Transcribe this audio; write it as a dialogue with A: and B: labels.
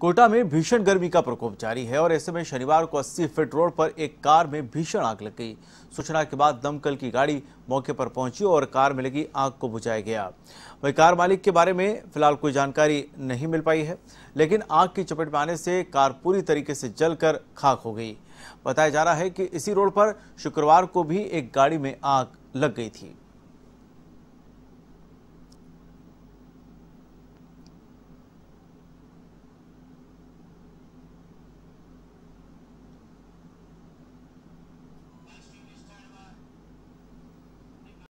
A: कोटा में भीषण गर्मी का प्रकोप जारी है और ऐसे में शनिवार को 80 फीट रोड पर एक कार में भीषण आग लग गई सूचना के बाद दमकल की गाड़ी मौके पर पहुंची और कार में लगी आग को बुझाया गया वही कार मालिक के बारे में फिलहाल कोई जानकारी नहीं मिल पाई है लेकिन आग की चपेट में आने से कार पूरी तरीके से जलकर खाक हो गई बताया जा रहा है कि इसी रोड पर शुक्रवार को भी एक गाड़ी में आग लग गई थी